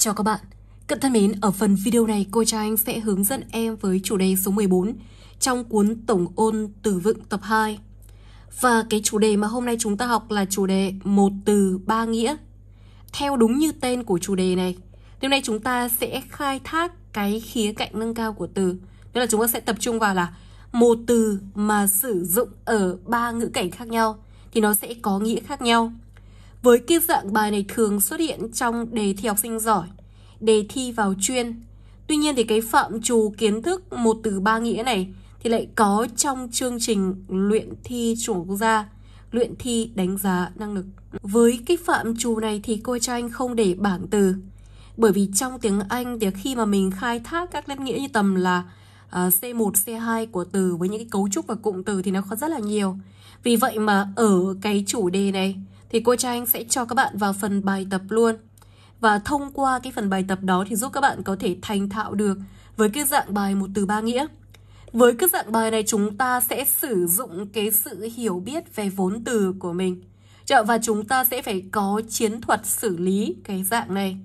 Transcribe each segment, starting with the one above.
Chào các bạn, cận thân mến, ở phần video này cô cho anh sẽ hướng dẫn em với chủ đề số 14 trong cuốn Tổng ôn từ vựng tập 2. Và cái chủ đề mà hôm nay chúng ta học là chủ đề một từ ba nghĩa. Theo đúng như tên của chủ đề này, hôm nay chúng ta sẽ khai thác cái khía cạnh nâng cao của từ. Tức là chúng ta sẽ tập trung vào là một từ mà sử dụng ở ba ngữ cảnh khác nhau thì nó sẽ có nghĩa khác nhau với cái dạng bài này thường xuất hiện trong đề thi học sinh giỏi, đề thi vào chuyên. Tuy nhiên thì cái phạm trù kiến thức một từ ba nghĩa này thì lại có trong chương trình luyện thi chuẩn quốc gia, luyện thi đánh giá năng lực. Với cái phạm trù này thì cô cho anh không để bảng từ. Bởi vì trong tiếng Anh thì khi mà mình khai thác các nét nghĩa như tầm là uh, C1, C2 của từ với những cái cấu trúc và cụm từ thì nó có rất là nhiều. Vì vậy mà ở cái chủ đề này thì cô Trang sẽ cho các bạn vào phần bài tập luôn. Và thông qua cái phần bài tập đó thì giúp các bạn có thể thành thạo được với cái dạng bài một từ ba nghĩa. Với cái dạng bài này chúng ta sẽ sử dụng cái sự hiểu biết về vốn từ của mình. Chợ dạ, và chúng ta sẽ phải có chiến thuật xử lý cái dạng này.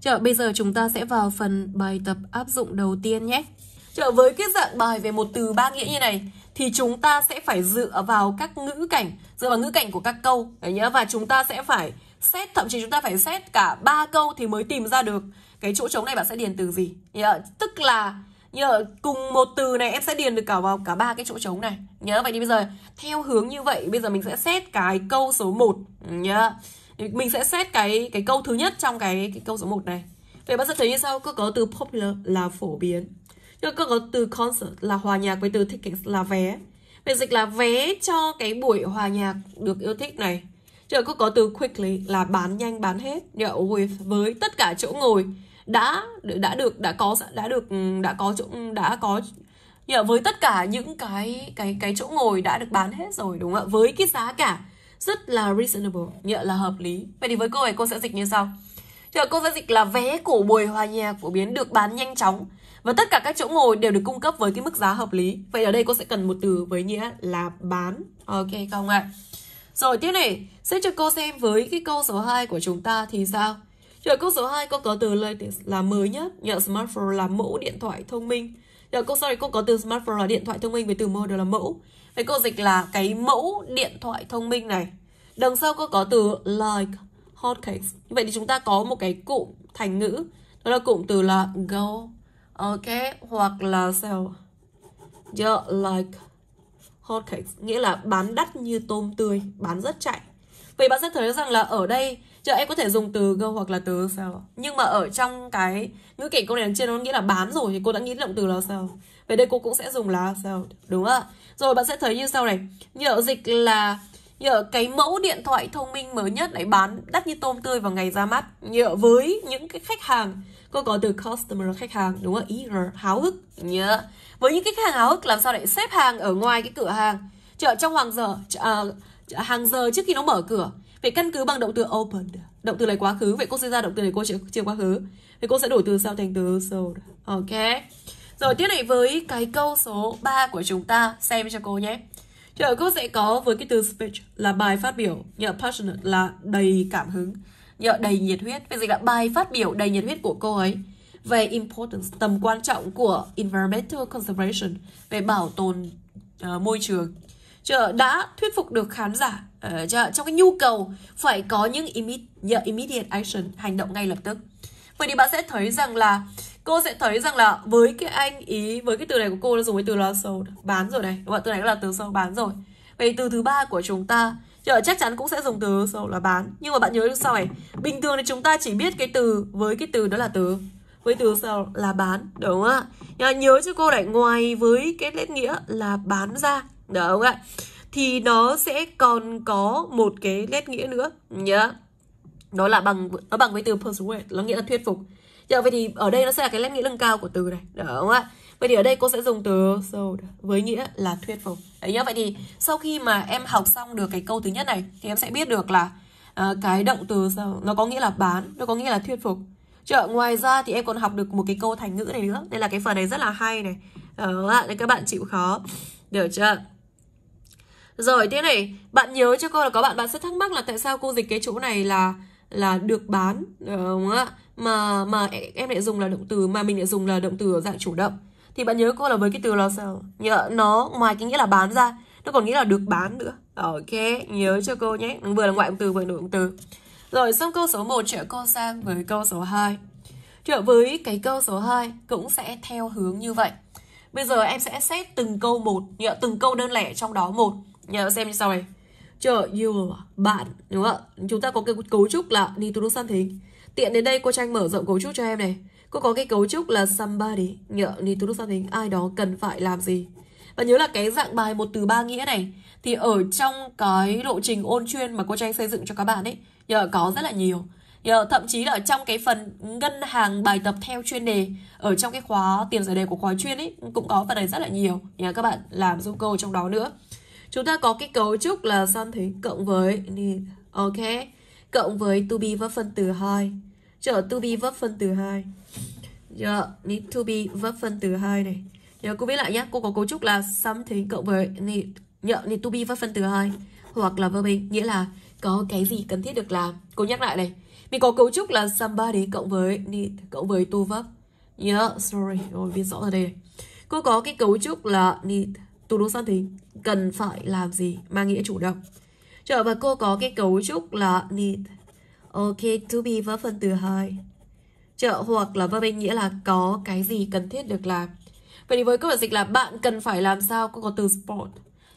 Chợ dạ, bây giờ chúng ta sẽ vào phần bài tập áp dụng đầu tiên nhé. Chợ dạ, với cái dạng bài về một từ ba nghĩa như này thì chúng ta sẽ phải dựa vào các ngữ cảnh, dựa vào ngữ cảnh của các câu đấy nhá và chúng ta sẽ phải xét thậm chí chúng ta phải xét cả ba câu thì mới tìm ra được cái chỗ trống này bạn sẽ điền từ gì. Nhớ, tức là nhớ cùng một từ này em sẽ điền được cả vào cả ba cái chỗ trống này. Nhớ vậy thì bây giờ theo hướng như vậy bây giờ mình sẽ xét cái câu số 1 nhớ. Mình sẽ xét cái cái câu thứ nhất trong cái cái câu số 1 này. Vậy bạn sẽ thấy như sau, có có từ popular là phổ biến nhưng có có từ concert là hòa nhạc với từ tickets là vé về dịch là vé cho cái buổi hòa nhạc được yêu thích này Chứ có có từ quickly là bán nhanh bán hết yeah, with với tất cả chỗ ngồi đã đã được đã có đã được đã có chỗ đã có yeah, với tất cả những cái cái cái chỗ ngồi đã được bán hết rồi đúng không ạ với cái giá cả rất là reasonable nghĩa là hợp lý vậy thì với cô này cô sẽ dịch như sau Chờ cô sẽ dịch là vé của buổi hòa nhạc phổ biến được bán nhanh chóng và tất cả các chỗ ngồi đều được cung cấp với cái mức giá hợp lý. Vậy ở đây cô sẽ cần một từ với nghĩa là bán. Ok không ạ? À? Rồi tiếp này, sẽ cho cô xem với cái câu số 2 của chúng ta thì sao? Rồi câu số 2 cô có từ latest là mới nhất, nhận smartphone là mẫu điện thoại thông minh. Rồi cô sau này cô có từ smartphone là điện thoại thông minh với từ model là mẫu. Vậy cô dịch là cái mẫu điện thoại thông minh này. Đằng sau cô có từ like hotcakes. Vậy thì chúng ta có một cái cụm thành ngữ đó là cụm từ là go ok hoặc là sao yeah, like hot cakes nghĩa là bán đắt như tôm tươi bán rất chạy vậy bạn sẽ thấy rằng là ở đây giờ em có thể dùng từ go hoặc là từ sao nhưng mà ở trong cái ngữ cảnh câu này trên nó nghĩa là bán rồi thì cô đã nghĩ động từ là sao Vậy đây cô cũng sẽ dùng là sao đúng không? rồi bạn sẽ thấy như sau này như dịch là nhờ cái mẫu điện thoại thông minh mới nhất lại bán đắt như tôm tươi vào ngày ra mắt nhờ với những cái khách hàng cô có từ customer khách hàng đúng không eager háo hức nhớ yeah. với những khách hàng háo hức làm sao lại xếp hàng ở ngoài cái cửa hàng chợ trong hàng giờ à, hàng giờ trước khi nó mở cửa vậy căn cứ bằng động từ open động từ này quá khứ vậy cô sẽ ra động từ này cô chưa, chưa quá khứ vậy cô sẽ đổi từ sau thành từ sold ok rồi tiếp này với cái câu số 3 của chúng ta xem cho cô nhé Chờ cô sẽ có với cái từ speech là bài phát biểu, nhờ passionate là đầy cảm hứng đầy nhiệt huyết về gì là bài phát biểu đầy nhiệt huyết của cô ấy về importance tầm quan trọng của environmental conservation về bảo tồn uh, môi trường chợ đã thuyết phục được khán giả uh, ờ, chợ trong cái nhu cầu phải có những immediate, immediate action hành động ngay lập tức vậy thì bạn sẽ thấy rằng là cô sẽ thấy rằng là với cái anh ý với cái từ này của cô nó dùng cái từ là sold bán rồi này đúng không? từ này là từ sold bán rồi vậy từ thứ ba của chúng ta rồi chắc chắn cũng sẽ dùng từ sau là bán. Nhưng mà bạn nhớ được sau này, bình thường thì chúng ta chỉ biết cái từ với cái từ đó là từ với từ sau là bán, đúng không ạ? Nhớ, cho cô này, ngoài với cái lễ nghĩa là bán ra, đúng không ạ? Thì nó sẽ còn có một cái nét nghĩa nữa nhớ. Đó là bằng nó bằng với từ persuade, nó nghĩa là thuyết phục. Giờ dạ, vậy thì ở đây nó sẽ là cái nét nghĩa nâng cao của từ này, đúng không ạ? Vậy thì ở đây cô sẽ dùng từ sold với nghĩa là thuyết phục. Đấy nhá, vậy thì sau khi mà em học xong được cái câu thứ nhất này thì em sẽ biết được là uh, cái động từ sold nó có nghĩa là bán, nó có nghĩa là thuyết phục. Chợ ngoài ra thì em còn học được một cái câu thành ngữ này nữa, nên là cái phần này rất là hay này. Đó, ờ, nên các bạn chịu khó. Được chưa? Rồi thế này, bạn nhớ cho cô là có bạn bạn sẽ thắc mắc là tại sao cô dịch cái chỗ này là là được bán ờ, đúng không ạ? Mà mà em lại dùng là động từ mà mình lại dùng là động từ ở dạng chủ động thì bạn nhớ cô là với cái từ là sell nhớ nó ngoài cái nghĩa là bán ra nó còn nghĩa là được bán nữa ok nhớ cho cô nhé vừa là ngoại động từ vừa là nội động từ rồi xong câu số 1 trở cô sang với câu số 2 trở với cái câu số 2 cũng sẽ theo hướng như vậy bây giờ em sẽ xét từng câu một nhớ từng câu đơn lẻ trong đó một nhớ xem như sau này trở your bạn đúng không chúng ta có cái cấu trúc là đi nitrosan thính tiện đến đây cô tranh mở rộng cấu trúc cho em này Cô có cái cấu trúc là somebody, thì tôi to do something, ai đó cần phải làm gì. Và nhớ là cái dạng bài một từ ba nghĩa này thì ở trong cái lộ trình ôn chuyên mà cô tranh xây dựng cho các bạn ấy, nhờ có rất là nhiều. Nhờ thậm chí là ở trong cái phần ngân hàng bài tập theo chuyên đề ở trong cái khóa tiền giải đề của khóa chuyên ấy cũng có phần này rất là nhiều. Nhờ các bạn làm giúp cô trong đó nữa. Chúng ta có cái cấu trúc là something cộng với need, ok, cộng với to be và phần từ hai chỗ to be vấp phân từ hai giờ need to be vấp phân từ hai này giờ cô biết lại nhé cô có cấu trúc là something cộng với need nhận need to be vấp phân từ hai hoặc là verb nghĩa là có cái gì cần thiết được làm cô nhắc lại này mình có cấu trúc là somebody cộng với need cộng với to verb nhớ sorry rồi viết rõ ra đây cô có cái cấu trúc là need to do something cần phải làm gì mang nghĩa chủ động trở và cô có cái cấu trúc là need Ok, to be với phần từ hơi Trợ hoặc là verb bên nghĩa là có cái gì cần thiết được làm Vậy thì với các bạn dịch là bạn cần phải làm sao Có có từ sport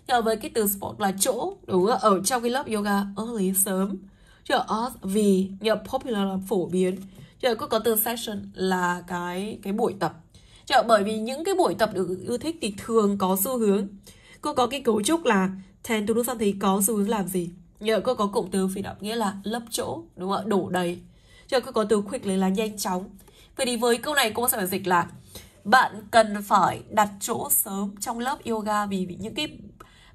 Nhờ với cái từ sport là chỗ Đúng không? Ở trong cái lớp yoga early sớm Chứ us vì nhờ popular là phổ biến Chứ có có từ session là cái cái buổi tập Chứ bởi vì những cái buổi tập được ưa thích thì thường có xu hướng Cô có cái cấu trúc là tend to do something có xu hướng làm gì nhờ cô có cụm từ phi động nghĩa là lấp chỗ đúng không ạ đổ đầy giờ cô có từ quickly là nhanh chóng vậy thì với câu này cô sẽ phải dịch là bạn cần phải đặt chỗ sớm trong lớp yoga vì, những cái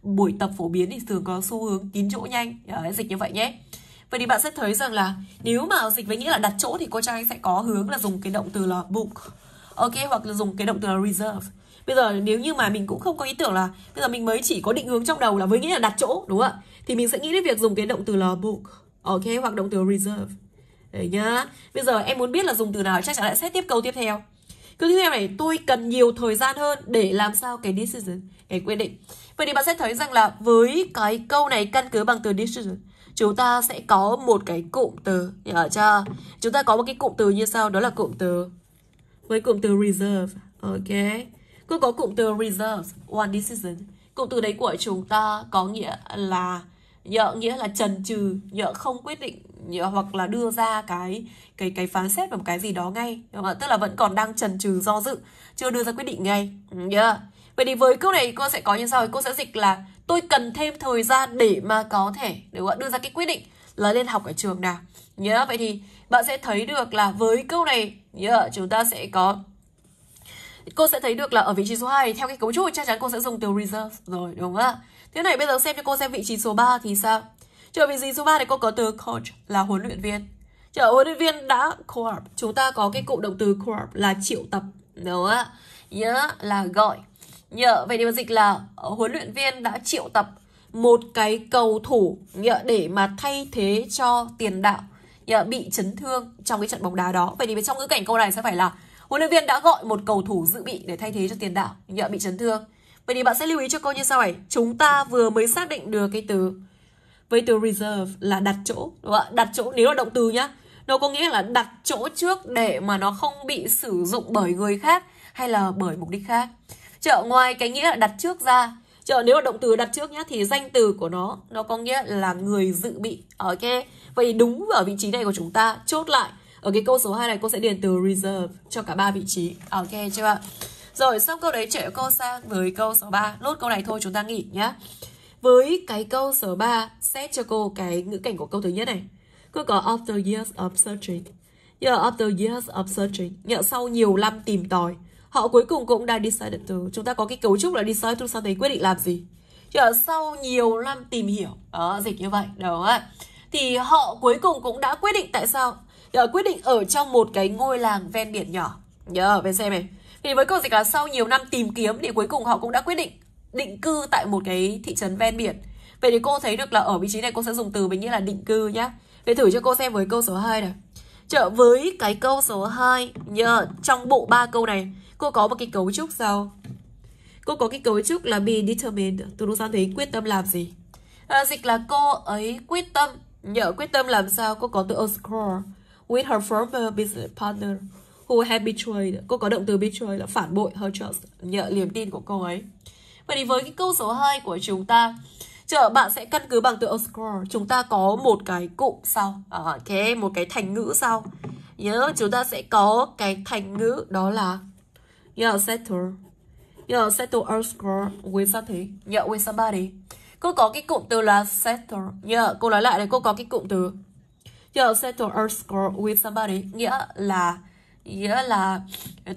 buổi tập phổ biến thì thường có xu hướng kín chỗ nhanh Đấy, dịch như vậy nhé vậy thì bạn sẽ thấy rằng là nếu mà dịch với nghĩa là đặt chỗ thì cô trai sẽ có hướng là dùng cái động từ là book ok hoặc là dùng cái động từ là reserve bây giờ nếu như mà mình cũng không có ý tưởng là bây giờ mình mới chỉ có định hướng trong đầu là với nghĩa là đặt chỗ đúng không ạ thì mình sẽ nghĩ đến việc dùng cái động từ là book ok hoặc động từ reserve đấy nhá bây giờ em muốn biết là dùng từ nào chắc chắn lại sẽ tiếp câu tiếp theo Câu tiếp theo này, tôi cần nhiều thời gian hơn để làm sao cái decision, cái quyết định. Vậy thì bạn sẽ thấy rằng là với cái câu này căn cứ bằng từ decision, chúng ta sẽ có một cái cụm từ, nhớ cha Chúng ta có một cái cụm từ như sau, đó là cụm từ với cụm từ reserve, ok? Cứ có cụm từ reserves one decision. Cụm từ đấy của chúng ta có nghĩa là nhợ nghĩa là trần trừ, nhợ không quyết định nhợ, hoặc là đưa ra cái cái cái phán xét về một cái gì đó ngay, đúng không? tức là vẫn còn đang trần trừ do dự, chưa đưa ra quyết định ngay. Yeah. Ừ, vậy thì với câu này cô sẽ có như sau, cô sẽ dịch là tôi cần thêm thời gian để mà có thể đúng không? đưa ra cái quyết định là lên học ở trường nào. Nhớ yeah. vậy thì bạn sẽ thấy được là với câu này yeah, chúng ta sẽ có cô sẽ thấy được là ở vị trí số 2 theo cái cấu trúc chắc chắn cô sẽ dùng từ reserve rồi đúng không ạ? Thế này bây giờ xem cho cô xem vị trí số 3 thì sao? Trở vị trí số 3 thì cô có từ coach là huấn luyện viên. Trở huấn luyện viên đã corp Chúng ta có cái cụm động từ corp là triệu tập. Đúng không ạ? Nhớ là gọi. Nhớ vậy điều dịch là huấn luyện viên đã triệu tập một cái cầu thủ nhớ, để mà thay thế cho tiền đạo nhớ, bị chấn thương trong cái trận bóng đá đó. Vậy thì trong ngữ cảnh câu này sẽ phải là huấn luyện viên đã gọi một cầu thủ dự bị để thay thế cho tiền đạo nhưng đã bị chấn thương. Vậy thì bạn sẽ lưu ý cho cô như sau này. Chúng ta vừa mới xác định được cái từ với từ reserve là đặt chỗ, đúng không? đặt chỗ nếu là động từ nhá. Nó có nghĩa là đặt chỗ trước để mà nó không bị sử dụng bởi người khác hay là bởi mục đích khác. Chợ ngoài cái nghĩa là đặt trước ra Chợ nếu là động từ đặt trước nhá thì danh từ của nó nó có nghĩa là người dự bị. Ok. Vậy đúng ở vị trí này của chúng ta chốt lại ở cái câu số 2 này cô sẽ điền từ reserve cho cả ba vị trí à, ok chưa ạ rồi xong câu đấy chuyển cô sang với câu số 3 Lốt câu này thôi chúng ta nghỉ nhá Với cái câu số 3 Xét cho cô cái ngữ cảnh của câu thứ nhất này Cô có after years of searching Yeah, after years of searching yeah, Sau nhiều năm tìm tòi Họ cuối cùng cũng đã decide to Chúng ta có cái cấu trúc là decide to sau đấy quyết định làm gì yeah, Sau nhiều năm tìm hiểu Đó, dịch như vậy, đúng không ạ Thì họ cuối cùng cũng đã quyết định tại sao Ờ, quyết định ở trong một cái ngôi làng ven biển nhỏ nhớ yeah, bên xem này thì với câu dịch là sau nhiều năm tìm kiếm thì cuối cùng họ cũng đã quyết định định cư tại một cái thị trấn ven biển vậy thì cô thấy được là ở vị trí này cô sẽ dùng từ mình nghĩ là định cư nhá vậy thử cho cô xem với câu số 2 này trở với cái câu số 2 nhờ yeah, trong bộ ba câu này cô có một cái cấu trúc sau cô có cái cấu trúc là be determined tôi đúng sang thấy quyết tâm làm gì à, dịch là cô ấy quyết tâm nhờ quyết tâm làm sao cô có từ score with her former business partner who had betrayed. Cô có động từ betray là phản bội her trust, nhờ niềm tin của cô ấy. Vậy thì với cái câu số 2 của chúng ta, Chờ bạn sẽ căn cứ bằng từ score. Chúng ta có một cái cụm sau, à, okay, một cái thành ngữ sau. Nhớ yeah, chúng ta sẽ có cái thành ngữ đó là yeah, settle. Yeah, settle our score with thế. Yeah, with somebody. Cô có cái cụm từ là settle. Yeah, cô nói lại này, cô có cái cụm từ Yo, settle a score with somebody nghĩa là nghĩa là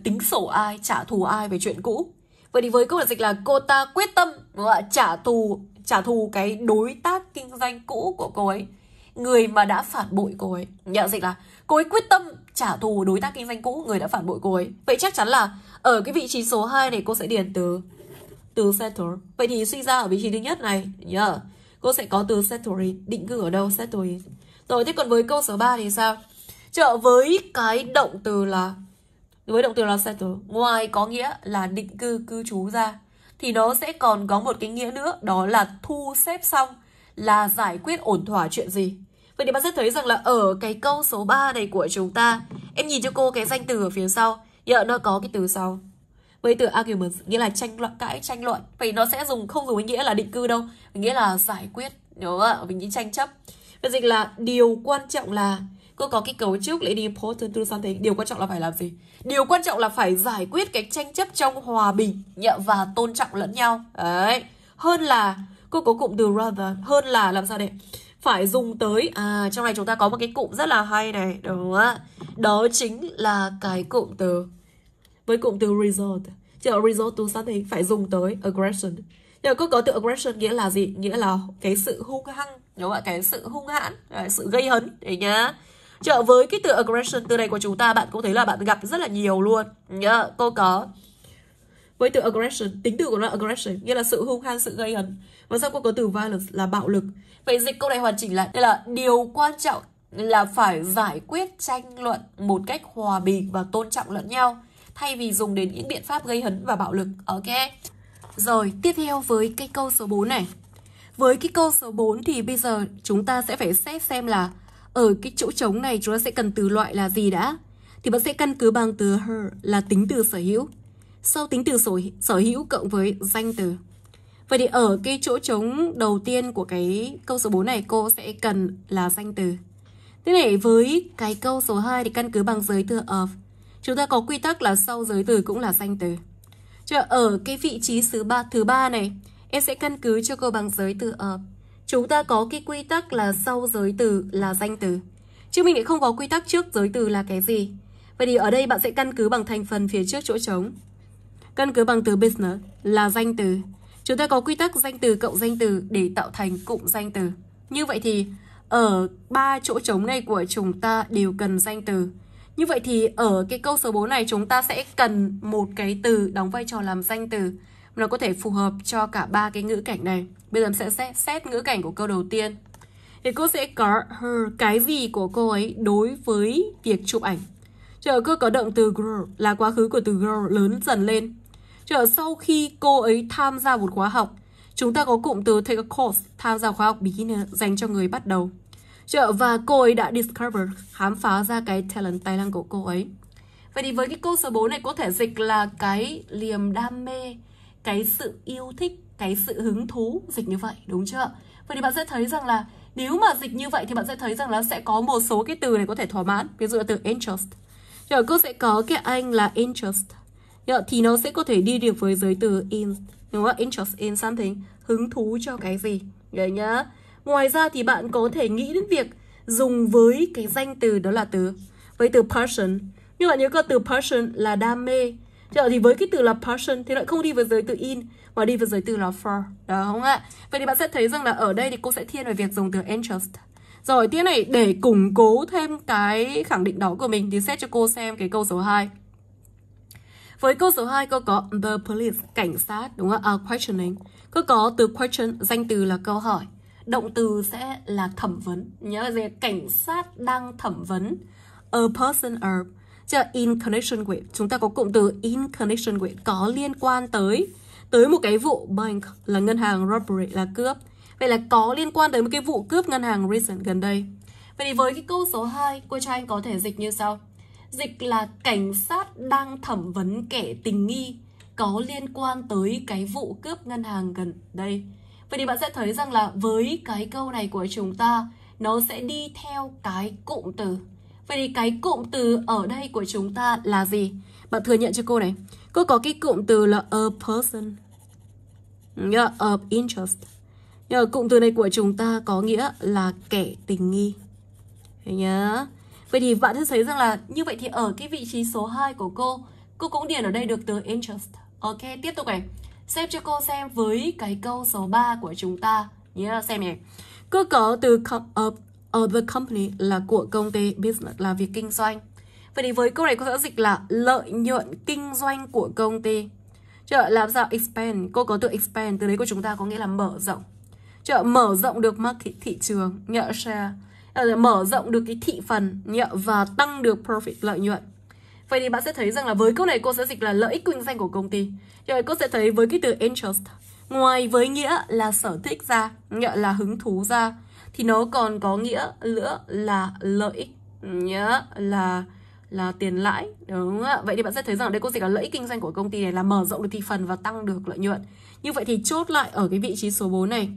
tính sổ ai, trả thù ai về chuyện cũ. Vậy thì với câu là dịch là cô ta quyết tâm đúng không ạ? trả thù trả thù cái đối tác kinh doanh cũ của cô ấy người mà đã phản bội cô ấy nghĩa dịch là cô ấy quyết tâm trả thù đối tác kinh doanh cũ người đã phản bội cô ấy vậy chắc chắn là ở cái vị trí số 2 này cô sẽ điền từ từ settle vậy thì suy ra ở vị trí thứ nhất này nhớ yeah. cô sẽ có từ settle định cư ở đâu settle rồi thế còn với câu số 3 thì sao? Trợ với cái động từ là với động từ là settle ngoài có nghĩa là định cư cư trú ra thì nó sẽ còn có một cái nghĩa nữa đó là thu xếp xong là giải quyết ổn thỏa chuyện gì. Vậy thì bạn sẽ thấy rằng là ở cái câu số 3 này của chúng ta em nhìn cho cô cái danh từ ở phía sau giờ dạ, nó có cái từ sau với từ argument nghĩa là tranh luận cãi tranh luận vậy nó sẽ dùng không dùng ý nghĩa là định cư đâu nghĩa là giải quyết đúng không ạ mình chỉ tranh chấp được dịch là điều quan trọng là cô có cái cấu trúc lady important to something điều quan trọng là phải làm gì điều quan trọng là phải giải quyết cái tranh chấp trong hòa bình và tôn trọng lẫn nhau đấy hơn là cô có cụm từ rather hơn là làm sao đấy phải dùng tới à trong này chúng ta có một cái cụm rất là hay này đúng không ạ đó chính là cái cụm từ với cụm từ result chứ result to something phải dùng tới aggression nhưng cứ có tự aggression nghĩa là gì nghĩa là cái sự hung hăng đúng không ạ cái sự hung hãn cái sự gây hấn đấy nhá trợ với cái từ aggression từ này của chúng ta bạn cũng thấy là bạn gặp rất là nhiều luôn nhớ yeah, cô có với từ aggression tính từ của nó aggression nghĩa là sự hung hăng sự gây hấn và sau cô có từ violence là bạo lực vậy dịch câu này hoàn chỉnh lại đây là điều quan trọng là phải giải quyết tranh luận một cách hòa bình và tôn trọng lẫn nhau thay vì dùng đến những biện pháp gây hấn và bạo lực ok rồi, tiếp theo với cái câu số 4 này. Với cái câu số 4 thì bây giờ chúng ta sẽ phải xét xem là ở cái chỗ trống này chúng ta sẽ cần từ loại là gì đã. Thì bạn sẽ căn cứ bằng từ her là tính từ sở hữu. Sau tính từ sở, sở hữu cộng với danh từ. Vậy thì ở cái chỗ trống đầu tiên của cái câu số 4 này cô sẽ cần là danh từ. Thế này với cái câu số 2 thì căn cứ bằng giới từ of. Chúng ta có quy tắc là sau giới từ cũng là danh từ. Chứ ở cái vị trí thứ ba thứ ba này, em sẽ căn cứ cho cô bằng giới từ ở. Chúng ta có cái quy tắc là sau giới từ là danh từ. Chứ mình lại không có quy tắc trước giới từ là cái gì. Vậy thì ở đây bạn sẽ căn cứ bằng thành phần phía trước chỗ trống. Căn cứ bằng từ business là danh từ. Chúng ta có quy tắc danh từ cộng danh từ để tạo thành cụm danh từ. Như vậy thì ở ba chỗ trống này của chúng ta đều cần danh từ. Như vậy thì ở cái câu số 4 này chúng ta sẽ cần một cái từ đóng vai trò làm danh từ nó có thể phù hợp cho cả ba cái ngữ cảnh này. Bây giờ mình sẽ xét ngữ cảnh của câu đầu tiên. Thì cô sẽ có her, cái gì của cô ấy đối với việc chụp ảnh. Chờ cứ có động từ girl là quá khứ của từ girl lớn dần lên. Chờ sau khi cô ấy tham gia một khóa học, chúng ta có cụm từ take a course, tham gia khóa học beginner dành cho người bắt đầu chợ và cô ấy đã discover khám phá ra cái talent tài năng của cô ấy vậy thì với cái câu số 4 này có thể dịch là cái liềm đam mê cái sự yêu thích cái sự hứng thú dịch như vậy đúng chưa vậy thì bạn sẽ thấy rằng là nếu mà dịch như vậy thì bạn sẽ thấy rằng là sẽ có một số cái từ này có thể thỏa mãn ví dụ là từ interest chợ cô sẽ có cái anh là interest rồi, thì nó sẽ có thể đi được với giới từ in đúng không interest in something hứng thú cho cái gì vậy nhá Ngoài ra thì bạn có thể nghĩ đến việc dùng với cái danh từ đó là từ với từ passion. Nhưng bạn nhớ có từ passion là đam mê. Thế thì với cái từ là passion thì lại không đi với giới từ in mà đi với giới từ là for. Đó không ạ? Vậy thì bạn sẽ thấy rằng là ở đây thì cô sẽ thiên về việc dùng từ interest. Rồi tiếp này để củng cố thêm cái khẳng định đó của mình thì xét cho cô xem cái câu số 2. Với câu số 2 cô có the police, cảnh sát, đúng không À, questioning. Cô có từ question, danh từ là câu hỏi động từ sẽ là thẩm vấn nhớ gì cảnh sát đang thẩm vấn a person or chứ in connection with chúng ta có cụm từ in connection with có liên quan tới tới một cái vụ bank là ngân hàng robbery là cướp vậy là có liên quan tới một cái vụ cướp ngân hàng recent gần đây vậy thì với cái câu số 2 cô cho anh có thể dịch như sau dịch là cảnh sát đang thẩm vấn kẻ tình nghi có liên quan tới cái vụ cướp ngân hàng gần đây Vậy thì bạn sẽ thấy rằng là với cái câu này của chúng ta, nó sẽ đi theo cái cụm từ. Vậy thì cái cụm từ ở đây của chúng ta là gì? Bạn thừa nhận cho cô này. Cô có cái cụm từ là a person nghĩa of interest. Nhưng cụm từ này của chúng ta có nghĩa là kẻ tình nghi. Thế nhá. Vậy thì bạn sẽ thấy rằng là như vậy thì ở cái vị trí số 2 của cô, cô cũng điền ở đây được từ interest. Ok, tiếp tục này xem cho cô xem với cái câu số 3 của chúng ta nhớ yeah, xem này. Cơ cấu từ of, of the company là của công ty business là việc kinh doanh. Vậy thì với câu này cô sẽ dịch là lợi nhuận kinh doanh của công ty. Chợ làm sao expand, cô có từ expand từ đấy của chúng ta có nghĩa là mở rộng. Chợ mở rộng được market thị trường, nhờ share, mở rộng được cái thị phần nhờ, và tăng được profit lợi nhuận. Vậy thì bạn sẽ thấy rằng là với câu này cô sẽ dịch là lợi ích kinh doanh của công ty. Rồi cô sẽ thấy với cái từ interest, ngoài với nghĩa là sở thích ra, nghĩa là hứng thú ra, thì nó còn có nghĩa nữa là lợi ích, nghĩa là là tiền lãi đúng không ạ vậy thì bạn sẽ thấy rằng ở đây cô dịch là lợi ích kinh doanh của công ty này là mở rộng được thị phần và tăng được lợi nhuận như vậy thì chốt lại ở cái vị trí số 4 này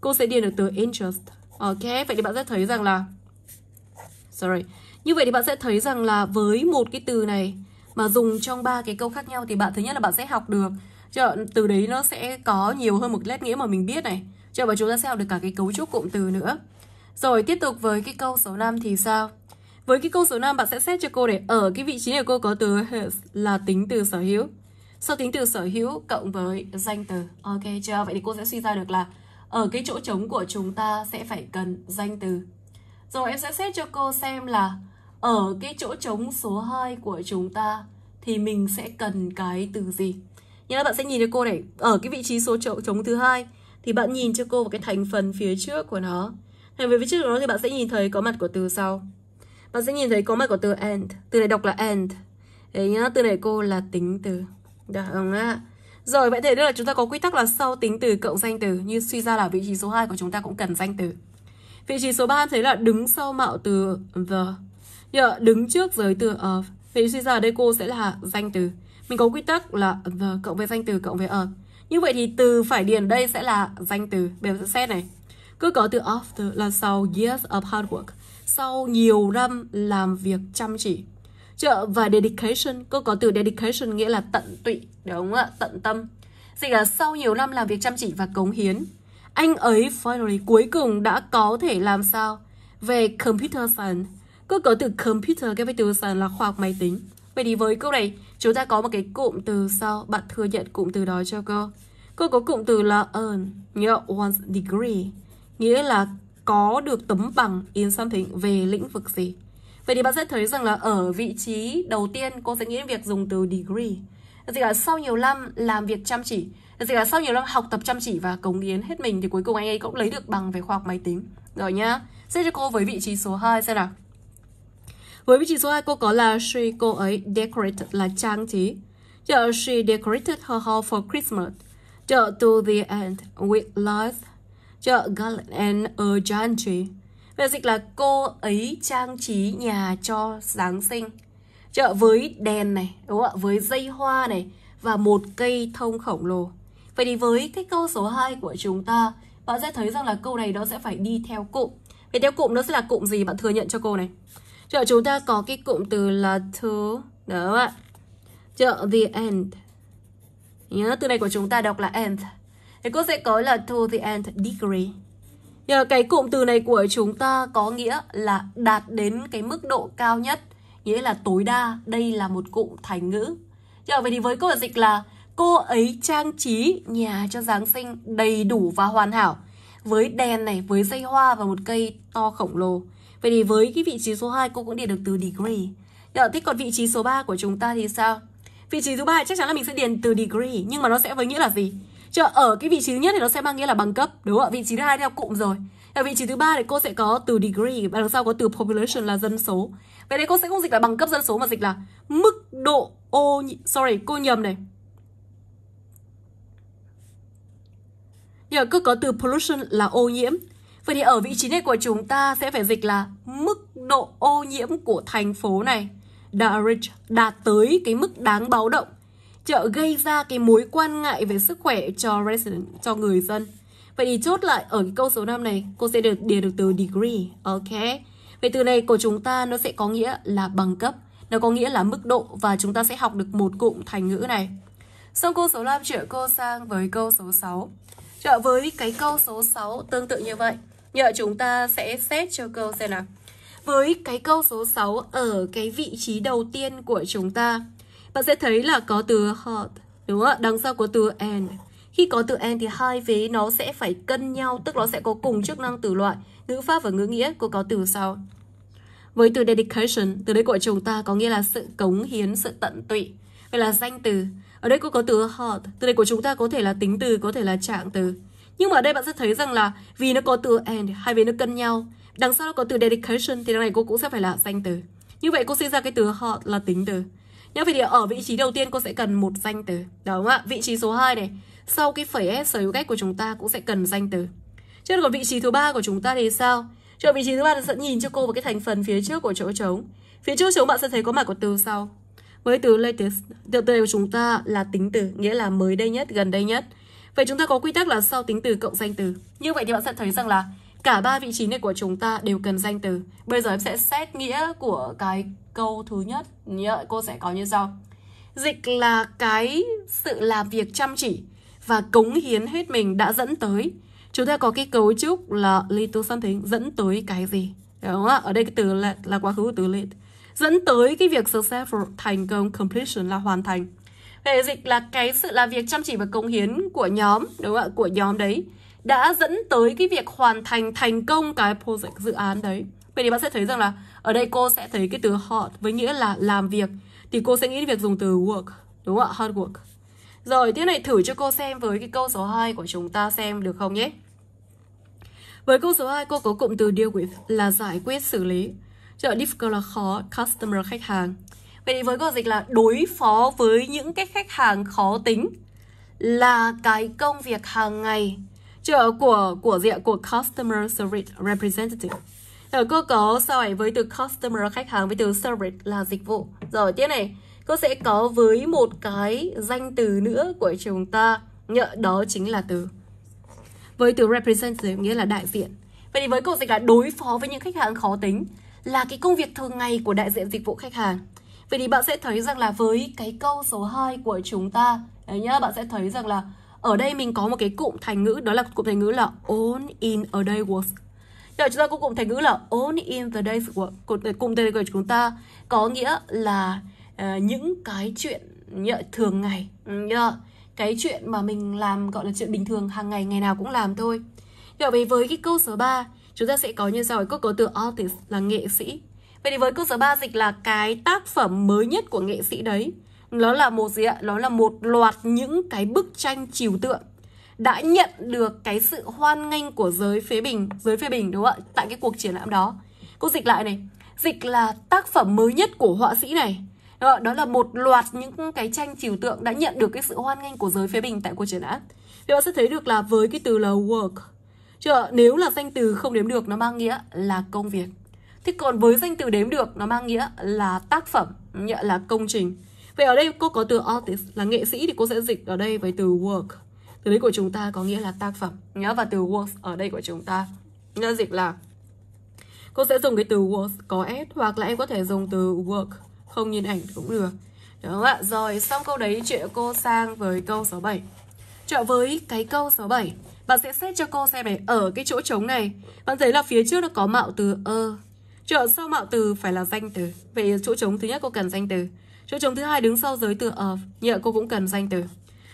cô sẽ điền được từ interest ok vậy thì bạn sẽ thấy rằng là sorry như vậy thì bạn sẽ thấy rằng là với một cái từ này mà dùng trong ba cái câu khác nhau thì bạn thứ nhất là bạn sẽ học được chưa? từ đấy nó sẽ có nhiều hơn một lét nghĩa mà mình biết này chưa? và chúng ta sẽ học được cả cái cấu trúc cụm từ nữa rồi tiếp tục với cái câu số 5 thì sao với cái câu số 5 bạn sẽ xét cho cô để ở cái vị trí này cô có từ là tính từ sở hữu sau tính từ sở hữu cộng với danh từ ok chưa vậy thì cô sẽ suy ra được là ở cái chỗ trống của chúng ta sẽ phải cần danh từ rồi em sẽ xét cho cô xem là ở cái chỗ trống số 2 của chúng ta thì mình sẽ cần cái từ gì? Nhớ là bạn sẽ nhìn cho cô này, ở cái vị trí số chỗ trống thứ hai thì bạn nhìn cho cô vào cái thành phần phía trước của nó. Thành phần phía trước của nó thì bạn sẽ nhìn thấy có mặt của từ sau. Bạn sẽ nhìn thấy có mặt của từ and, từ này đọc là and. Đấy nhá, từ này cô là tính từ. Được không ạ? Rồi vậy thì đây là chúng ta có quy tắc là sau tính từ cộng danh từ như suy ra là vị trí số 2 của chúng ta cũng cần danh từ. Vị trí số 3 thấy là đứng sau mạo từ the yeah, dạ, đứng trước giới từ of vậy suy ra ở đây cô sẽ là danh từ mình có quy tắc là the ờ, cộng với danh từ cộng với of ờ. như vậy thì từ phải điền đây sẽ là danh từ bây giờ xét này cứ có từ after là sau years of hard work sau nhiều năm làm việc chăm chỉ chợ dạ, và dedication cô có từ dedication nghĩa là tận tụy đúng không ạ tận tâm dịch là sau nhiều năm làm việc chăm chỉ và cống hiến anh ấy finally cuối cùng đã có thể làm sao về computer science Cơ cấu từ computer cái với từ sản là khoa học máy tính. Vậy thì với câu này, chúng ta có một cái cụm từ sau. Bạn thừa nhận cụm từ đó cho cô. Cô có cụm từ là earn, nghĩa one degree. Nghĩa là có được tấm bằng in something về lĩnh vực gì. Vậy thì bạn sẽ thấy rằng là ở vị trí đầu tiên cô sẽ nghĩ đến việc dùng từ degree. Dịch là sau nhiều năm làm việc chăm chỉ, dịch là sau nhiều năm học tập chăm chỉ và cống hiến hết mình thì cuối cùng anh ấy cũng lấy được bằng về khoa học máy tính. Rồi nhá. Sẽ cho cô với vị trí số 2 xem nào. Với vị trí số 2, cô có là she cô ấy decorated là trang trí. Chợ she decorated her hall for Christmas. Chợ to the end with lights. Chợ garland and a giant tree. Về dịch là cô ấy trang trí nhà cho Giáng sinh. Chợ với đèn này, đúng không ạ? Với dây hoa này và một cây thông khổng lồ. Vậy thì với cái câu số 2 của chúng ta, bạn sẽ thấy rằng là câu này nó sẽ phải đi theo cụm. Vậy theo cụm nó sẽ là cụm gì bạn thừa nhận cho cô này? Chợ chúng ta có cái cụm từ là to Đó ạ Chợ the end Nhớ từ này của chúng ta đọc là end Thì cô sẽ có là to the end degree Nhờ cái cụm từ này của chúng ta có nghĩa là đạt đến cái mức độ cao nhất Nghĩa là tối đa Đây là một cụm thành ngữ chợ dạ, vậy thì với câu dịch là Cô ấy trang trí nhà cho Giáng sinh đầy đủ và hoàn hảo Với đèn này, với dây hoa và một cây to khổng lồ Vậy thì với cái vị trí số 2 cô cũng điền được từ degree. Giờ thích còn vị trí số 3 của chúng ta thì sao? Vị trí thứ ba chắc chắn là mình sẽ điền từ degree nhưng mà nó sẽ với nghĩa là gì? chờ ở cái vị trí nhất thì nó sẽ mang nghĩa là bằng cấp, đúng không ạ? Vị trí thứ hai theo cụm rồi. Ở vị trí thứ ba thì cô sẽ có từ degree và đằng sau có từ population là dân số. Vậy đây cô sẽ không dịch là bằng cấp dân số mà dịch là mức độ ô nh... sorry, cô nhầm này. giờ mà cứ có từ pollution là ô nhiễm Vậy thì ở vị trí này của chúng ta sẽ phải dịch là mức độ ô nhiễm của thành phố này đã, đạt tới cái mức đáng báo động chợ gây ra cái mối quan ngại về sức khỏe cho resident, cho người dân. Vậy thì chốt lại ở cái câu số 5 này, cô sẽ được điền được từ degree, ok? Vậy từ này của chúng ta nó sẽ có nghĩa là bằng cấp, nó có nghĩa là mức độ và chúng ta sẽ học được một cụm thành ngữ này. Xong câu số 5 chuyển cô sang với câu số 6. chợ với cái câu số 6 tương tự như vậy. Giờ chúng ta sẽ xét cho câu xem nào. Với cái câu số 6 ở cái vị trí đầu tiên của chúng ta, bạn sẽ thấy là có từ hot, đúng không? ạ Đằng sau có từ and. Khi có từ and thì hai vế nó sẽ phải cân nhau, tức nó sẽ có cùng chức năng từ loại, ngữ pháp và ngữ nghĩa của có từ sau. Với từ dedication, từ đây của chúng ta có nghĩa là sự cống hiến, sự tận tụy. Vậy là danh từ. Ở đây cô có từ hot, từ đây của chúng ta có thể là tính từ, có thể là trạng từ. Nhưng mà ở đây bạn sẽ thấy rằng là vì nó có từ and hai vế nó cân nhau. Đằng sau nó có từ dedication thì đằng này cô cũng sẽ phải là danh từ. Như vậy cô sẽ ra cái từ họ là tính từ. Nhớ vậy thì ở vị trí đầu tiên cô sẽ cần một danh từ. Đúng không ạ? Vị trí số 2 này. Sau cái phẩy S sở hữu cách của chúng ta cũng sẽ cần danh từ. Chứ còn vị trí thứ ba của chúng ta thì sao? Chỗ vị trí thứ ba là sẽ nhìn cho cô vào cái thành phần phía trước của chỗ trống. Phía trước chỗ bạn sẽ thấy có mặt của từ sau. Với từ latest, từ từ của chúng ta là tính từ, nghĩa là mới đây nhất, gần đây nhất. Vậy chúng ta có quy tắc là sau tính từ cộng danh từ. Như vậy thì bạn sẽ thấy rằng là cả ba vị trí này của chúng ta đều cần danh từ. Bây giờ em sẽ xét nghĩa của cái câu thứ nhất. Nhớ cô sẽ có như sau. Dịch là cái sự làm việc chăm chỉ và cống hiến hết mình đã dẫn tới. Chúng ta có cái cấu trúc là little something dẫn tới cái gì. Đúng không ạ? Ở đây cái từ là, là quá khứ của từ late. Dẫn tới cái việc successful, thành công, completion là hoàn thành. Nghề dịch là cái sự là việc chăm chỉ và cống hiến của nhóm, đúng không ạ? Của nhóm đấy đã dẫn tới cái việc hoàn thành thành công cái project dự án đấy. Vậy thì bạn sẽ thấy rằng là ở đây cô sẽ thấy cái từ họ với nghĩa là làm việc. Thì cô sẽ nghĩ đến việc dùng từ work, đúng không ạ? Hard work. Rồi, tiếp này thử cho cô xem với cái câu số 2 của chúng ta xem được không nhé. Với câu số 2, cô có cụm từ deal with là giải quyết, xử lý. Chợ difficult là khó, customer khách hàng. Vậy thì với giao dịch là đối phó với những cái khách hàng khó tính là cái công việc hàng ngày chợ của của diện của customer service representative. ở ờ, cô có sau này với từ customer khách hàng với từ service là dịch vụ. Rồi tiếp này, cô sẽ có với một cái danh từ nữa của chúng ta, nhớ đó chính là từ với từ representative nghĩa là đại diện. Vậy thì với câu dịch là đối phó với những khách hàng khó tính là cái công việc thường ngày của đại diện dịch vụ khách hàng. Vậy thì bạn sẽ thấy rằng là với cái câu số 2 của chúng ta đấy nhá, bạn sẽ thấy rằng là ở đây mình có một cái cụm thành ngữ đó là cụm thành ngữ là on in a day was. Rồi chúng ta có cụm thành ngữ là on in the day của ờ, cụm từ của chúng ta có nghĩa là uh, những cái chuyện thường ngày ừ, nhá. Cái chuyện mà mình làm gọi là chuyện bình thường hàng ngày ngày nào cũng làm thôi. Vậy với cái câu số 3 chúng ta sẽ có như sau cái câu có từ artist là nghệ sĩ Vậy thì với cơ sở ba dịch là cái tác phẩm mới nhất của nghệ sĩ đấy nó là một gì ạ? Nó là một loạt những cái bức tranh chiều tượng đã nhận được cái sự hoan nghênh của giới phê bình, giới phê bình đúng không ạ? Tại cái cuộc triển lãm đó. Cô dịch lại này, dịch là tác phẩm mới nhất của họa sĩ này. Đó là một loạt những cái tranh trừu tượng đã nhận được cái sự hoan nghênh của giới phê bình tại cuộc triển lãm. Thì bạn sẽ thấy được là với cái từ là work, chưa? nếu là danh từ không đếm được nó mang nghĩa là công việc. Thế còn với danh từ đếm được nó mang nghĩa là tác phẩm, nghĩa là công trình. Vậy ở đây cô có từ artist là nghệ sĩ thì cô sẽ dịch ở đây với từ work. Từ đấy của chúng ta có nghĩa là tác phẩm. Nhớ và từ work ở đây của chúng ta nghĩa dịch là cô sẽ dùng cái từ work có s hoặc là em có thể dùng từ work không nhìn ảnh cũng được. Đúng không ạ? Rồi xong câu đấy chuyện cô sang với câu số 7. Trở với cái câu số 7 bạn sẽ xét cho cô xem này ở cái chỗ trống này bạn thấy là phía trước nó có mạo từ ơ Trợ sau mạo từ phải là danh từ. Vậy chỗ trống thứ nhất cô cần danh từ. Chỗ trống thứ hai đứng sau giới từ of. Như vậy cô cũng cần danh từ.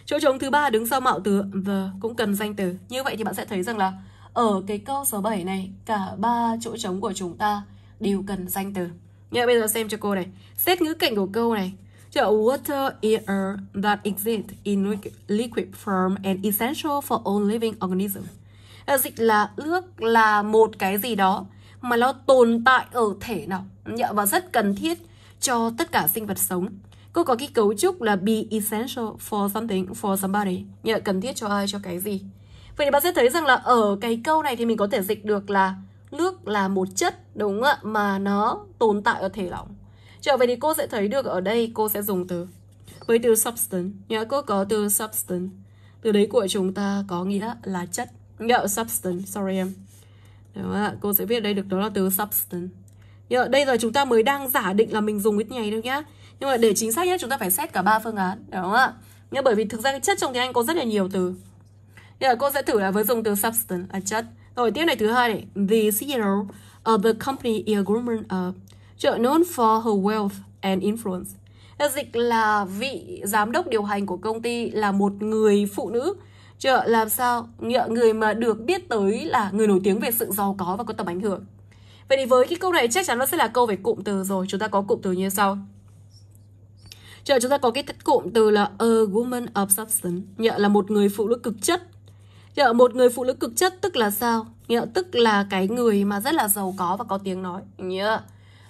Chỗ trống thứ ba đứng sau mạo từ the cũng cần danh từ. Như vậy thì bạn sẽ thấy rằng là ở cái câu số 7 này, cả ba chỗ trống của chúng ta đều cần danh từ. Nhớ bây giờ xem cho cô này. Xét ngữ cảnh của câu này. The water is air that exists in liquid form and essential for all living organisms Dịch là nước là một cái gì đó mà nó tồn tại ở thể nào nhạ dạ, và rất cần thiết cho tất cả sinh vật sống cô có cái cấu trúc là be essential for something for somebody nhờ dạ, cần thiết cho ai cho cái gì vậy thì bạn sẽ thấy rằng là ở cái câu này thì mình có thể dịch được là nước là một chất đúng không ạ mà nó tồn tại ở thể lỏng trở dạ, về thì cô sẽ thấy được ở đây cô sẽ dùng từ với từ substance nhớ cô có từ substance từ đấy của chúng ta có nghĩa là chất nhớ substance sorry em Đúng không ạ? Cô sẽ viết đây được đó là từ substance. Nhưng mà đây là chúng ta mới đang giả định là mình dùng ít này đâu nhá. Nhưng mà để chính xác nhất chúng ta phải xét cả ba phương án, đúng không ạ? Nhưng bởi vì thực ra cái chất trong tiếng Anh có rất là nhiều từ. Bây giờ cô sẽ thử là với dùng từ substance là chất. Rồi tiếp này thứ hai này, the CEO of the company is woman of à, known for her wealth and influence. Dịch là vị giám đốc điều hành của công ty là một người phụ nữ Chợ làm sao nghĩa người mà được biết tới là người nổi tiếng về sự giàu có và có tầm ảnh hưởng. Vậy thì với cái câu này chắc chắn nó sẽ là câu về cụm từ rồi. Chúng ta có cụm từ như sau. Chợ chúng ta có cái cụm từ là a woman of substance, nghĩa là một người phụ nữ cực chất. chợ một người phụ nữ cực chất tức là sao? Nghĩa tức là cái người mà rất là giàu có và có tiếng nói. Nghĩa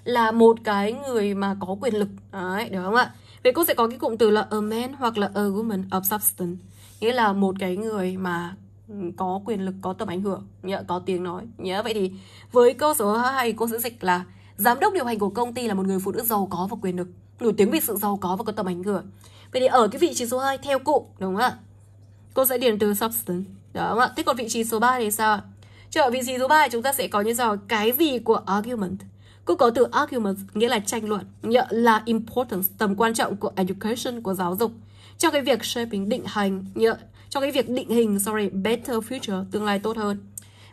là một cái người mà có quyền lực. Đấy, được không ạ? Vậy cô sẽ có cái cụm từ là a man hoặc là a woman of substance nghĩa là một cái người mà có quyền lực có tầm ảnh hưởng nhớ có tiếng nói nhớ vậy thì với câu số hai, cô sẽ dịch là giám đốc điều hành của công ty là một người phụ nữ giàu có và quyền lực nổi tiếng vì sự giàu có và có tầm ảnh hưởng vậy thì ở cái vị trí số 2 theo cụ đúng không ạ cô sẽ điền từ substance đó không ạ thế còn vị trí số 3 thì sao ạ vị trí số 3 chúng ta sẽ có như sau cái gì của argument. Cũng có từ argument nghĩa là tranh luận, nghĩa là importance, tầm quan trọng của education, của giáo dục cho cái việc shaping định hình cho cái việc định hình sorry better future tương lai tốt hơn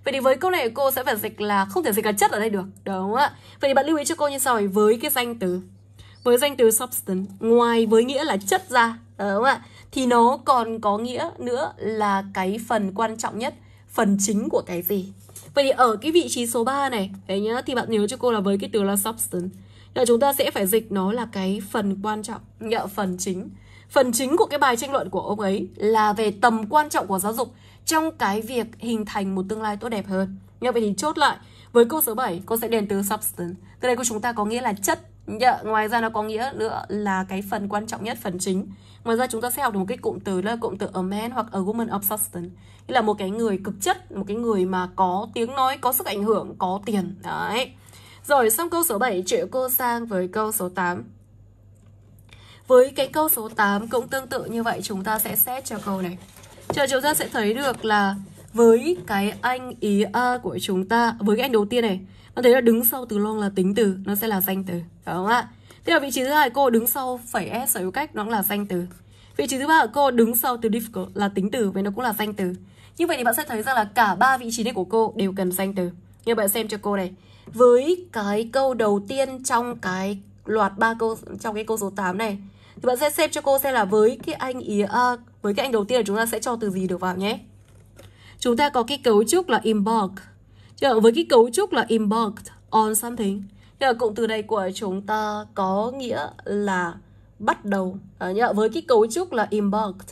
Vậy thì với câu này cô sẽ phải dịch là không thể dịch cả chất ở đây được Đúng không ạ Vậy thì bạn lưu ý cho cô như sau Với cái danh từ Với danh từ substance Ngoài với nghĩa là chất ra Đúng không ạ Thì nó còn có nghĩa nữa là cái phần quan trọng nhất Phần chính của cái gì Vậy thì ở cái vị trí số 3 này Đấy nhá Thì bạn nhớ cho cô là với cái từ là substance là chúng ta sẽ phải dịch nó là cái phần quan trọng Nhờ phần chính Phần chính của cái bài tranh luận của ông ấy là về tầm quan trọng của giáo dục trong cái việc hình thành một tương lai tốt đẹp hơn. Nhưng vậy thì chốt lại, với câu số 7, cô sẽ đền từ substance. Từ đây của chúng ta có nghĩa là chất. Yeah, ngoài ra nó có nghĩa nữa là cái phần quan trọng nhất, phần chính. Ngoài ra chúng ta sẽ học được một cái cụm từ là cụm từ a man hoặc a woman of substance. Nghĩa là một cái người cực chất, một cái người mà có tiếng nói, có sức ảnh hưởng, có tiền. Đấy. Rồi xong câu số 7 chuyển cô sang với câu số 8. Với cái câu số 8 cũng tương tự như vậy chúng ta sẽ xét cho câu này. Chờ chúng ta sẽ thấy được là với cái anh ý a của chúng ta, với cái anh đầu tiên này, nó thấy là đứng sau từ long là tính từ, nó sẽ là danh từ, phải không ạ? Thế ở vị trí thứ hai cô đứng sau phải s sở hữu cách nó cũng là danh từ. Vị trí thứ ba của cô đứng sau từ difficult là tính từ với nó cũng là danh từ. Như vậy thì bạn sẽ thấy rằng là cả ba vị trí này của cô đều cần danh từ. Như bạn xem cho cô này. Với cái câu đầu tiên trong cái loạt ba câu trong cái câu số 8 này thì bạn sẽ xếp cho cô xem là với cái anh ý à, với cái anh đầu tiên là chúng ta sẽ cho từ gì được vào nhé chúng ta có cái cấu trúc là embark với cái cấu trúc là embarked on something Thế là cụm từ này của chúng ta có nghĩa là bắt đầu à, Với cái cấu trúc là embarked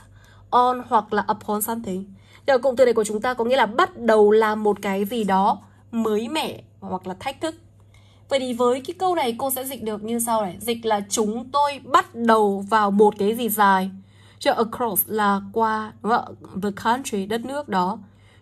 on hoặc là upon something Thế là cụm từ này của chúng ta có nghĩa là bắt đầu làm một cái gì đó mới mẻ hoặc là thách thức Vậy thì với cái câu này cô sẽ dịch được như sau này. Dịch là chúng tôi bắt đầu vào một cái gì dài. Chứ across là qua đúng không? the country, đất nước đó.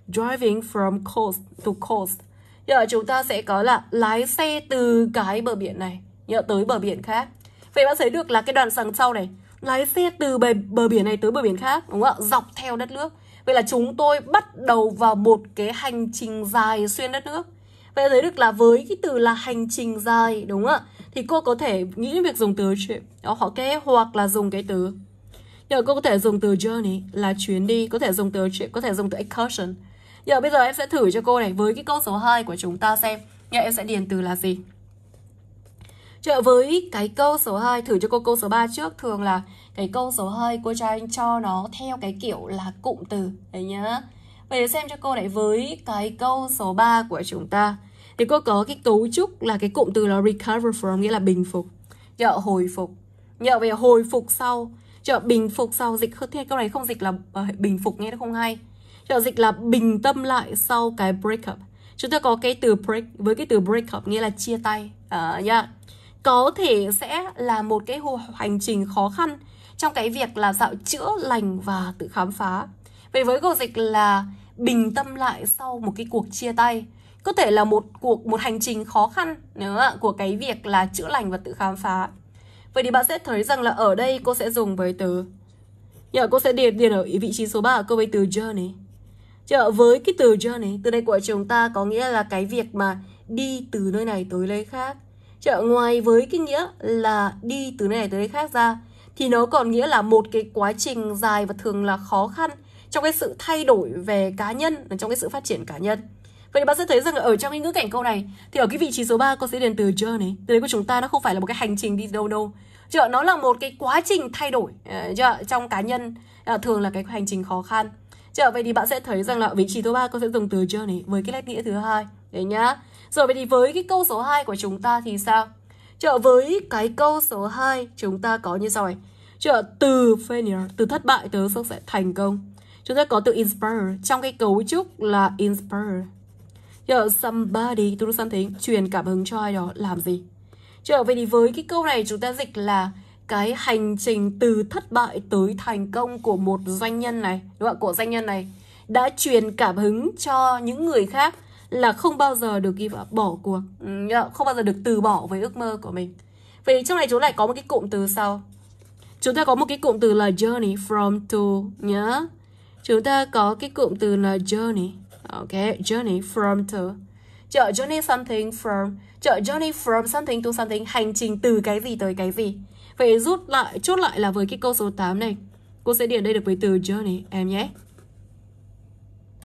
Driving from coast to coast. Giờ chúng ta sẽ có là lái xe từ cái bờ biển này nhỡ tới bờ biển khác. Vậy bạn thấy được là cái đoạn sằng sau này lái xe từ bờ, bờ biển này tới bờ biển khác đúng không ạ? Dọc theo đất nước. Vậy là chúng tôi bắt đầu vào một cái hành trình dài xuyên đất nước vậy giới được là với cái từ là hành trình dài đúng không ạ thì cô có thể nghĩ đến việc dùng từ trip họ kê hoặc là dùng cái từ Giờ cô có thể dùng từ journey là chuyến đi, có thể dùng từ trip, có thể dùng từ excursion. Giờ bây giờ em sẽ thử cho cô này với cái câu số 2 của chúng ta xem. Giờ em sẽ điền từ là gì? chợ với cái câu số 2 thử cho cô câu số 3 trước thường là cái câu số 2 cô cho anh cho nó theo cái kiểu là cụm từ đấy nhá. Vậy để xem cho cô lại với cái câu số 3 của chúng ta thì cô có cái cấu trúc là cái cụm từ là recover from nghĩa là bình phục nhờ hồi phục nhờ về hồi phục sau chợ bình phục sau dịch thế câu này không dịch là ờ, bình phục nghe nó không hay chợ dịch là bình tâm lại sau cái breakup chúng ta có cái từ break với cái từ breakup nghĩa là chia tay uh, nhá yeah. có thể sẽ là một cái hành trình khó khăn trong cái việc là dạo chữa lành và tự khám phá Vậy với câu dịch là bình tâm lại sau một cái cuộc chia tay có thể là một cuộc một hành trình khó khăn nữa của cái việc là chữa lành và tự khám phá vậy thì bạn sẽ thấy rằng là ở đây cô sẽ dùng với từ nhờ cô sẽ điền điền ở vị trí số 3 ở câu với từ journey Chờ với cái từ journey từ đây của chúng ta có nghĩa là cái việc mà đi từ nơi này tới nơi khác Chợ ngoài với cái nghĩa là đi từ nơi này tới nơi khác ra thì nó còn nghĩa là một cái quá trình dài và thường là khó khăn trong cái sự thay đổi về cá nhân và trong cái sự phát triển cá nhân Vậy thì bạn sẽ thấy rằng ở trong cái ngữ cảnh câu này thì ở cái vị trí số 3 con sẽ điền từ journey. Từ đấy của chúng ta nó không phải là một cái hành trình đi đâu đâu. Chưa, nó là một cái quá trình thay đổi ờ, chưa? trong cá nhân ờ, thường là cái hành trình khó khăn. Chưa, vậy thì bạn sẽ thấy rằng là ở vị trí số 3 con sẽ dùng từ journey với cái nét nghĩa thứ hai. Đấy nhá. Rồi vậy thì với cái câu số 2 của chúng ta thì sao? Chưa, với cái câu số 2 chúng ta có như sau này. Chưa, từ failure, từ thất bại tới sẽ thành công. Chúng ta có từ inspire trong cái cấu trúc là inspire. Giờ somebody to do thấy truyền cảm hứng cho ai đó làm gì. Trở về thì với cái câu này chúng ta dịch là cái hành trình từ thất bại tới thành công của một doanh nhân này, đúng không ạ? Của doanh nhân này đã truyền cảm hứng cho những người khác là không bao giờ được give up, bỏ cuộc, ừ, không bao giờ được từ bỏ với ước mơ của mình. Vậy thì trong này chúng lại có một cái cụm từ sau. Chúng ta có một cái cụm từ là journey from to nhá. Chúng ta có cái cụm từ là journey. Ok, journey from to. Chở journey something from. Chở journey from something to something. Hành trình từ cái gì tới cái gì. Vậy rút lại, chốt lại là với cái câu số 8 này. Cô sẽ điền đây được với từ journey em nhé.